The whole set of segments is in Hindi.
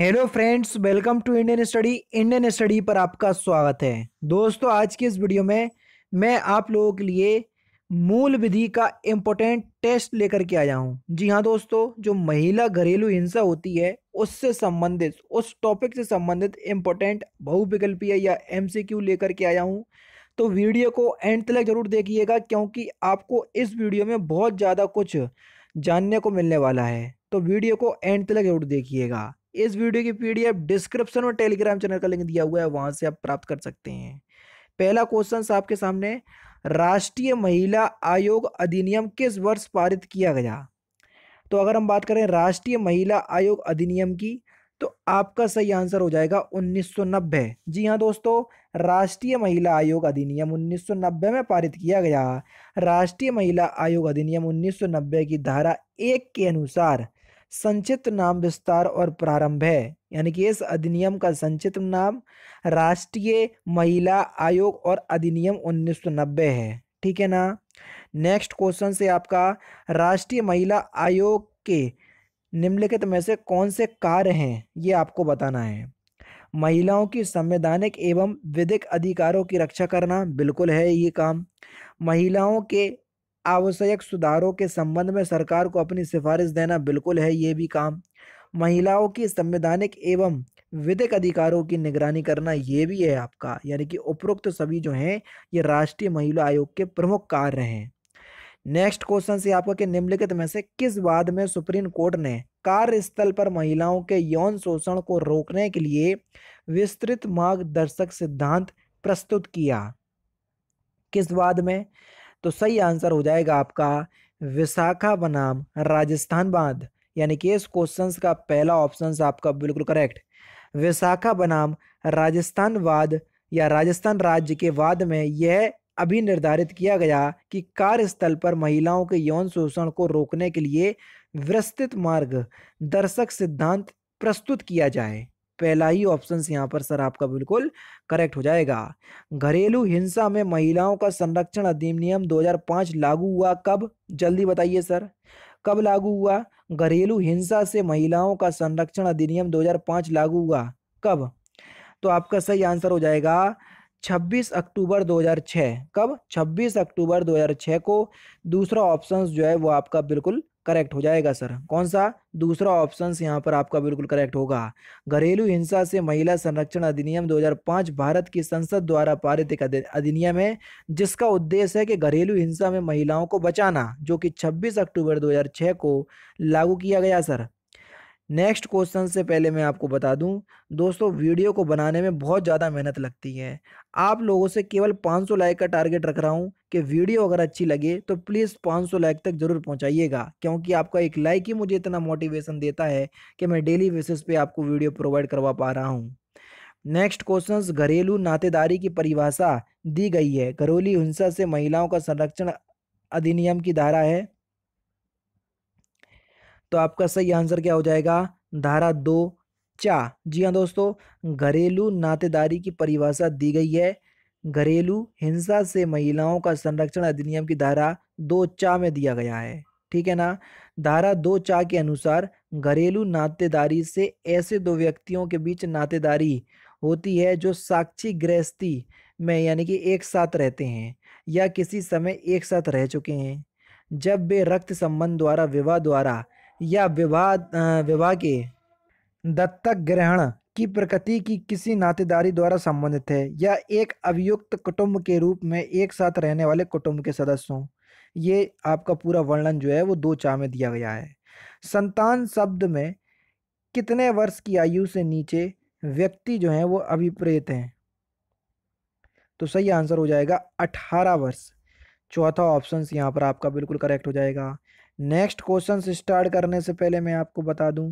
hello friends welcome to Indian study Indian study पर आपका स्वागत है दोस्तों आज की इस वीडियो में मैं आप लोगों के लिए मूल विधि का इम्पोर्टेंट टेस्ट लेकर के आया हूं जी हाँ दोस्तों जो महिला घरेलू हिंसा होती है उससे संबंधित उस टॉपिक से संबंधित इम्पोर्टेंट बहुविकल्पीय या एम लेकर के आया हूँ तो वीडियो को एंड तक जरूर देखिएगा क्योंकि आपको इस वीडियो में बहुत ज़्यादा कुछ जानने को मिलने वाला है तो वीडियो को एंड तक जरूर देखिएगा इस वीडियो की पीडीएफ डिस्क्रिप्शन और टेलीग्राम चैनल का लिंक दिया हुआ है वहां से आप प्राप्त कर सकते हैं पहला क्वेश्चन आपके सामने राष्ट्रीय महिला आयोग अधिनियम किस वर्ष पारित किया गया तो अगर हम बात करें राष्ट्रीय महिला आयोग अधिनियम की तो आपका सही आंसर हो जाएगा 1990 जी हाँ दोस्तों राष्ट्रीय महिला आयोग अधिनियम 1990 में पारित किया गया राष्ट्रीय महिला आयोग अधिनियम 1990 की धारा एक के अनुसार संचित नाम विस्तार और प्रारंभ है यानी कि इस अधिनियम का संचित नाम राष्ट्रीय महिला आयोग और अधिनियम 1990 है ठीक है ना नेक्स्ट क्वेश्चन से आपका राष्ट्रीय महिला आयोग के निम्नलिखित में से कौन से कार्य हैं ये आपको बताना है महिलाओं की संवैधानिक एवं विधिक अधिकारों की रक्षा करना बिल्कुल है ये काम महिलाओं के आवश्यक सुधारों के संबंध में सरकार को अपनी सिफारिश देना बिल्कुल है ये भी काम महिलाओं की संवैधानिक एवं विधिक अधिकारों की निगरानी करना ये भी है आपका यानी कि उपरोक्त सभी जो हैं ये राष्ट्रीय महिला आयोग के प्रमुख कार्य हैं नेक्स्ट क्वेश्चन से आपका कि निम्नलिखित में से किस बाद में सुप्रीम कोर्ट ने कार्यस्थल पर महिलाओं के यौन शोषण को रोकने के लिए विस्तृत मार्गदर्शक सिद्धांत प्रस्तुत किया किस बाद में तो सही आंसर हो जाएगा आपका विशाखा बनाम राजस्थान बांध यानी कि इस क्वेश्चन का पहला ऑप्शन आपका बिल्कुल करेक्ट विशाखा बनाम राजस्थान वाद या राजस्थान राज्य के वाद में यह अभी निर्धारित किया गया कि कार्यस्थल पर महिलाओं के यौन शोषण को रोकने के लिए विस्तृत मार्ग दर्शक सिद्धांत प्रस्तुत किया जाए पहला ही ऑप्शन यहाँ पर सर आपका बिल्कुल करेक्ट हो जाएगा घरेलू हिंसा में महिलाओं का संरक्षण अधिनियम 2005 लागू हुआ कब जल्दी बताइए सर कब लागू हुआ घरेलू हिंसा से महिलाओं का संरक्षण अधिनियम 2005 लागू हुआ कब तो आपका सही आंसर हो जाएगा 26 अक्टूबर 2006 कब 26 अक्टूबर 2006 को दूसरा ऑप्शन जो है वो आपका बिल्कुल करेक्ट हो जाएगा सर कौन सा दूसरा ऑप्शन यहाँ पर आपका बिल्कुल करेक्ट होगा घरेलू हिंसा से महिला संरक्षण अधिनियम 2005 भारत की संसद द्वारा पारित एक अधिनियम है जिसका उद्देश्य है कि घरेलू हिंसा में महिलाओं को बचाना जो कि 26 अक्टूबर 2006 को लागू किया गया सर नेक्स्ट क्वेश्चन से पहले मैं आपको बता दूं दोस्तों वीडियो को बनाने में बहुत ज़्यादा मेहनत लगती है आप लोगों से केवल 500 लाइक का टारगेट रख रहा हूं कि वीडियो अगर अच्छी लगे तो प्लीज़ 500 लाइक तक ज़रूर पहुंचाइएगा क्योंकि आपका एक लाइक ही मुझे इतना मोटिवेशन देता है कि मैं डेली बेसिस पे आपको वीडियो प्रोवाइड करवा पा रहा हूँ नेक्स्ट क्वेश्चन घरेलू नातेदारी की परिभाषा दी गई है घरेलू हिंसा से महिलाओं का संरक्षण अधिनियम की धारा है तो आपका सही आंसर क्या हो जाएगा धारा दो चा जी हाँ दोस्तों घरेलू नातेदारी की परिभाषा दी गई है घरेलू हिंसा से महिलाओं का संरक्षण अधिनियम की धारा दो चा में दिया गया है ठीक है ना धारा दो चा के अनुसार घरेलू नातेदारी से ऐसे दो व्यक्तियों के बीच नातेदारी होती है जो साक्षी गृहस्थी में यानी कि एक साथ रहते हैं या किसी समय एक साथ रह चुके हैं जब वे रक्त संबंध द्वारा विवाह द्वारा या विवाद विवाह के दत्तक ग्रहण की प्रकृति की किसी नातेदारी द्वारा संबंधित है या एक अभियुक्त कुटुंब के रूप में एक साथ रहने वाले कुटुंब के सदस्यों ये आपका पूरा वर्णन जो है वो दो चा में दिया गया है संतान शब्द में कितने वर्ष की आयु से नीचे व्यक्ति जो है वो अभिप्रेत हैं तो सही आंसर हो जाएगा अठारह वर्ष चौथा ऑप्शन यहाँ पर आपका बिल्कुल करेक्ट हो जाएगा नेक्स्ट क्वेश्चन स्टार्ट करने से पहले मैं आपको बता दूं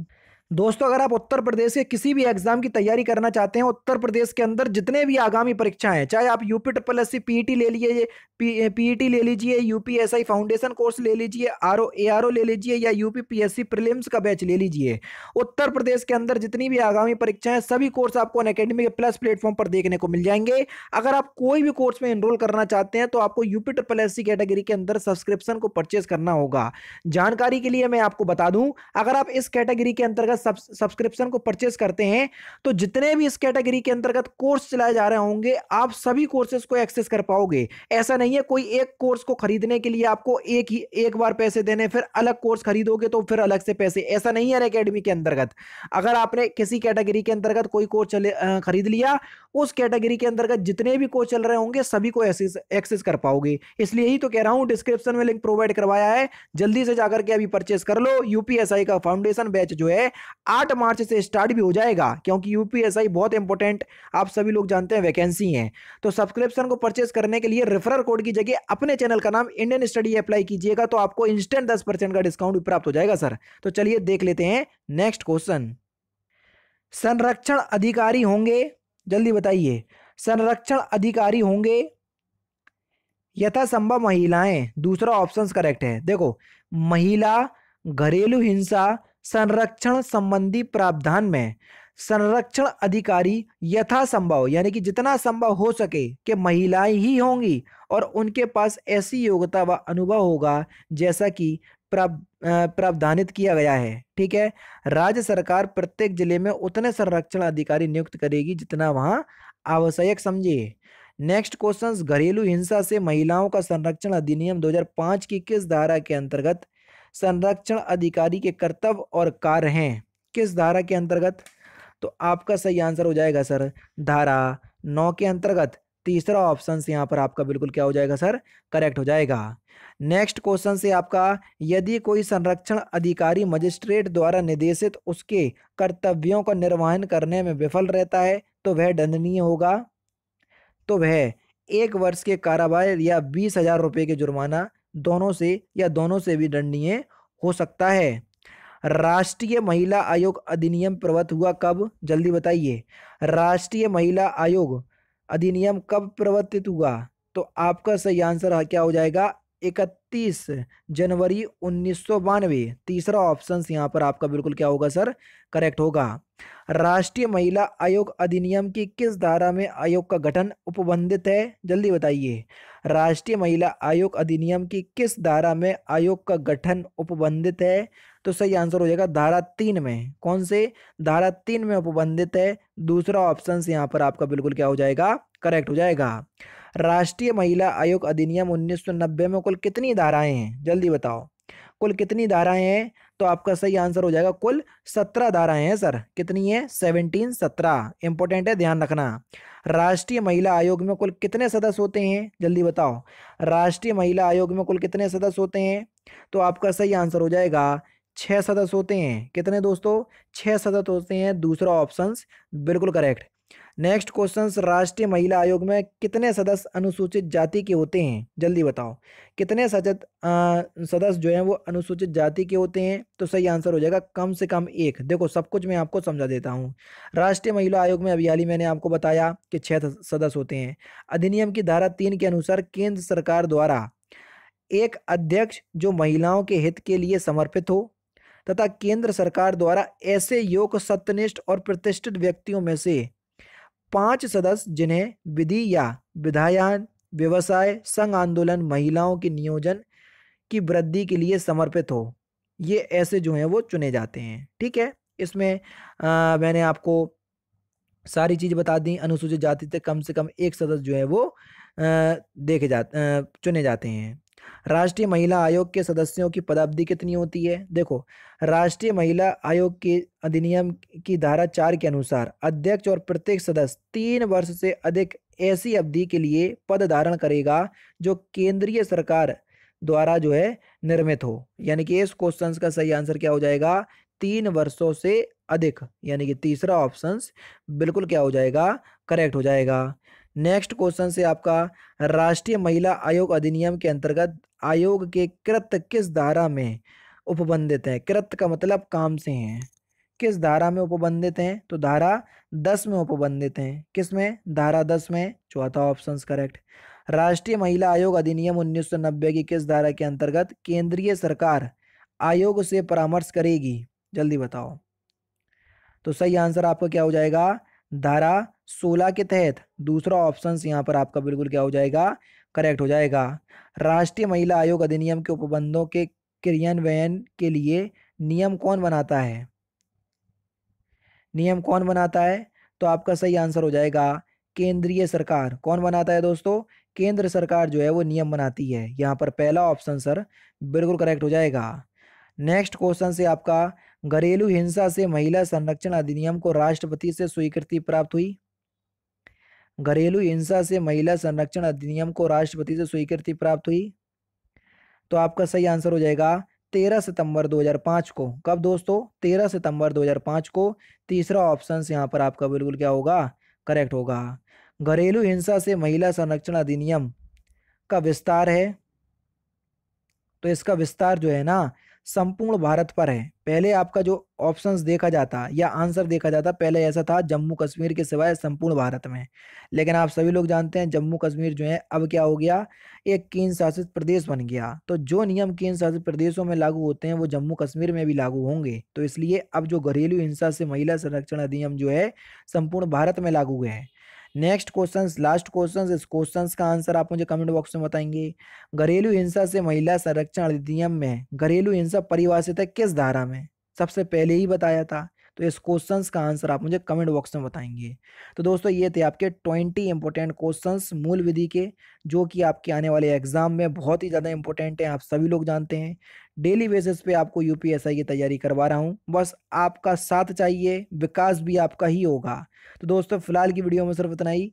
दोस्तों अगर आप उत्तर प्रदेश के किसी भी एग्जाम की तैयारी करना चाहते हैं उत्तर प्रदेश के अंदर जितने भी आगामी परीक्षाएं चाहे आप UP triple S C PET ले लिए पी पीईटी e ले लीजिए यूपीएसआई फाउंडेशन कोर्स ले लीजिए R O A R O ले लीजिए या यूपी पीएससी प्रीलिम्स का बैच ले लीजिए उत्तर प्रदेश के अंदर जितनी भी आगामी परीक्षाएं सभी कोर्स आपको अन अकेडमी के प्लस प्लेटफॉर्म पर देखने को मिल जाएंगे अगर आप कोई भी कोर्स में एनरोल करना चाहते हैं तो आपको यूपी ट्रिपल एस कैटेगरी के अंदर सब्सक्रिप्शन को परचेज करना होगा जानकारी के लिए मैं आपको बता दूं अगर आप इस कैटेगरी के अंतर्गत सब्सक्रिप्शन को परचेज करते हैं तो जितने भी इस कैटेगरी के अंतर्गत कोर्स चलाए जा रहे होंगे आप सभी कोर्सेज को एक्सेस कर पाओगे ऐसा नहीं है कोई एक कोर्स को खरीदने के लिए आपको एक ही एक बार पैसे देने फिर अलग कोर्स खरीदोगे तो फिर अलग से पैसे ऐसा नहीं है अकेडमी के अंतर्गत अगर आपने किसी कैटेगरी के अंतर्गत कोई कोर्स चले खरीद लिया उस कैटेगरी के अंतर्गत जितने भी कोर्स चल रहे होंगे सभी को एक्सेस कर पाओगे इसलिए ही तो कह रहा हूँ डिस्क्रिप्शन में लिंक प्रोवाइड करवाया है जल्दी से जाकर के अभी परचेस कर लो यूपीएसआई का फाउंडेशन बैच जो है आठ मार्च से स्टार्ट भी हो जाएगा क्योंकि यूपीएसआई बहुत इंपॉर्टेंट आप सभी लोग जानते हैं वैकेंसी है तो सब्सक्रिप्शन को परचेस करने के लिए रेफरल कोड की जगह अपने चैनल का नाम इंडियन स्टडी अप्लाई कीजिएगा तो आपको इंस्टेंट दस परसेंट का डिस्काउंट भी प्राप्त हो जाएगा सर तो चलिए देख लेते हैं नेक्स्ट क्वेश्चन संरक्षण अधिकारी होंगे जल्दी बताइए संरक्षण अधिकारी होंगे यथासंभव महिलाएं दूसरा ऑप्शन करेक्ट है देखो महिला घरेलू हिंसा संरक्षण संबंधी प्रावधान में संरक्षण अधिकारी यथासंभव यानी कि जितना संभव हो सके कि महिलाएं ही होंगी और उनके पास ऐसी योग्यता व अनुभव होगा जैसा कि प्रावधानित किया गया है ठीक है राज्य सरकार प्रत्येक जिले में उतने संरक्षण अधिकारी नियुक्त करेगी जितना वहाँ आवश्यक समझिए नेक्स्ट क्वेश्चन घरेलू हिंसा से महिलाओं का संरक्षण अधिनियम 2005 की किस धारा के अंतर्गत संरक्षण अधिकारी के कर्तव्य और कार्य हैं किस धारा के अंतर्गत तो आपका सही आंसर हो जाएगा सर धारा नौ के अंतर्गत तीसरा ऑप्शन यहाँ पर आपका बिल्कुल क्या हो जाएगा सर करेक्ट हो जाएगा नेक्स्ट क्वेश्चन से आपका यदि कोई संरक्षण अधिकारी मजिस्ट्रेट द्वारा निर्देशित उसके कर्तव्यों का निर्वहन करने में विफल रहता है तो वह दंडनीय होगा तो वह एक वर्ष के कारावास या बीस हजार रुपये के जुर्माना दोनों से या दोनों से भी दंडनीय हो सकता है राष्ट्रीय महिला आयोग अधिनियम प्रवत हुआ कब जल्दी बताइए राष्ट्रीय महिला आयोग अधिनियम कब प्रवर्तित हुआ तो आपका सही आंसर क्या हो जाएगा इकतीस जनवरी उन्नीस तीसरा ऑप्शन यहाँ पर आपका बिल्कुल क्या होगा सर करेक्ट होगा राष्ट्रीय महिला आयोग अधिनियम की किस धारा में आयोग का गठन उपबंधित है जल्दी बताइए राष्ट्रीय महिला आयोग अधिनियम की किस धारा में आयोग का गठन उपबंधित है तो सही आंसर हो जाएगा धारा तीन में कौन से धारा तीन में उपबंधित है दूसरा ऑप्शन यहाँ पर आपका बिल्कुल क्या हो जाएगा करेक्ट हो जाएगा राष्ट्रीय महिला आयोग अधिनियम नब्बे में कुल कितनी धाराएं हैं जल्दी बताओ कुल कितनी धाराएं हैं तो आपका सही आंसर हो जाएगा कुल सत्रह धाराएं हैं सर कितनी है सेवनटीन सत्रह इंपॉर्टेंट है ध्यान रखना राष्ट्रीय महिला आयोग में कुल कितने सदस्य होते हैं जल्दी बताओ राष्ट्रीय महिला आयोग में कुल कितने सदस्य होते हैं तो आपका सही आंसर हो जाएगा छः सदस्य होते हैं कितने दोस्तों छः सदस्य होते हैं दूसरा ऑप्शन बिल्कुल करेक्ट नेक्स्ट क्वेश्चन राष्ट्रीय महिला आयोग में कितने सदस्य अनुसूचित जाति के होते हैं जल्दी बताओ कितने सजत सदस्य जो हैं वो अनुसूचित जाति के होते हैं तो सही आंसर हो जाएगा कम से कम एक देखो सब कुछ मैं आपको समझा देता हूँ राष्ट्रीय महिला आयोग में अभी हाल ही मैंने आपको बताया कि छः सदस्य होते हैं अधिनियम की धारा तीन के अनुसार केंद्र सरकार द्वारा एक अध्यक्ष जो महिलाओं के हित के लिए समर्पित हो तथा केंद्र सरकार द्वारा ऐसे योग सत्यनिष्ठ और प्रतिष्ठित व्यक्तियों में से पांच सदस्य जिन्हें विधि या विधायन व्यवसाय संघ आंदोलन महिलाओं के नियोजन की वृद्धि के लिए समर्पित हो ये ऐसे जो हैं वो चुने जाते हैं ठीक है इसमें आ, मैंने आपको सारी चीज़ बता दी अनुसूचित जाति से कम से कम एक सदस्य जो है वो आ, देखे जा चुने जाते हैं राष्ट्रीय महिला आयोग के सदस्यों की पदावधि कितनी होती है देखो राष्ट्रीय महिला आयोग के अधिनियम की धारा चार के अनुसार अध्यक्ष और प्रत्येक सदस्य तीन वर्ष से अधिक ऐसी अवधि के लिए पद धारण करेगा जो केंद्रीय सरकार द्वारा जो है निर्मित हो यानी कि इस क्वेश्चन का सही आंसर क्या हो जाएगा तीन वर्षों से अधिक यानी कि तीसरा ऑप्शन बिल्कुल क्या हो जाएगा करेक्ट हो जाएगा नेक्स्ट क्वेश्चन से आपका राष्ट्रीय महिला आयोग अधिनियम के अंतर्गत आयोग के कृत किस धारा में उपबंधित है कृत का मतलब काम से हैं किस धारा में उपबंधित हैं तो धारा दस में उपबंधित हैं किस में धारा दस में चौथा ऑप्शन करेक्ट राष्ट्रीय महिला आयोग अधिनियम नब्बे की किस धारा के अंतर्गत केंद्रीय सरकार आयोग से परामर्श करेगी जल्दी बताओ तो सही आंसर आपका क्या हो जाएगा धारा सोलह के तहत दूसरा ऑप्शन यहाँ पर आपका बिल्कुल क्या हो जाएगा करेक्ट हो जाएगा राष्ट्रीय महिला आयोग अधिनियम के उपबंधों के क्रियान्वयन के लिए नियम कौन बनाता है नियम कौन बनाता है तो आपका सही आंसर हो जाएगा केंद्रीय सरकार कौन बनाता है दोस्तों केंद्र सरकार जो है वो नियम बनाती है यहाँ पर पहला ऑप्शन सर बिल्कुल करेक्ट हो जाएगा नेक्स्ट क्वेश्चन से आपका घरेलू हिंसा से महिला संरक्षण अधिनियम को राष्ट्रपति से स्वीकृति प्राप्त हुई घरेलू हिंसा से महिला संरक्षण अधिनियम को राष्ट्रपति से स्वीकृति प्राप्त हुई तो आपका सही आंसर हो जाएगा तेरह सितंबर 2005 को कब दोस्तों तेरह सितंबर 2005 को तीसरा ऑप्शन यहां पर आपका बिल्कुल क्या होगा करेक्ट होगा घरेलू हिंसा से महिला संरक्षण अधिनियम का विस्तार है तो इसका विस्तार जो है ना संपूर्ण भारत पर है पहले आपका जो ऑप्शंस देखा जाता या आंसर देखा जाता पहले ऐसा था जम्मू कश्मीर के सिवाय संपूर्ण भारत में लेकिन आप सभी लोग जानते हैं जम्मू कश्मीर जो है अब क्या हो गया एक केंद्र शासित प्रदेश बन गया तो जो नियम केंद्र शासित प्रदेशों में लागू होते हैं वो जम्मू कश्मीर में भी लागू होंगे तो इसलिए अब जो घरेलू हिंसा से महिला संरक्षण अधिनियम जो है संपूर्ण भारत में लागू हुए हैं नेक्स्ट क्वेश्चन लास्ट क्वेश्चन इस क्वेश्चन का आंसर आप मुझे कमेंट बॉक्स में बताएंगे घरेलू हिंसा से महिला संरक्षण अधिनियम में घरेलू हिंसा परिभाषित है किस धारा में सबसे पहले ही बताया था तो इस क्वेश्चन का आंसर आप मुझे कमेंट बॉक्स में बताएंगे तो दोस्तों ये थे आपके ट्वेंटी इंपॉर्टेंट क्वेश्चन मूल विधि के जो कि आपके आने वाले एग्जाम में बहुत ही ज़्यादा इंपॉर्टेंट हैं आप सभी लोग जानते हैं डेली बेसिस पे आपको यू की तैयारी करवा रहा हूँ बस आपका साथ चाहिए विकास भी आपका ही होगा तो दोस्तों फिलहाल की वीडियो में सिर्फ इतना ही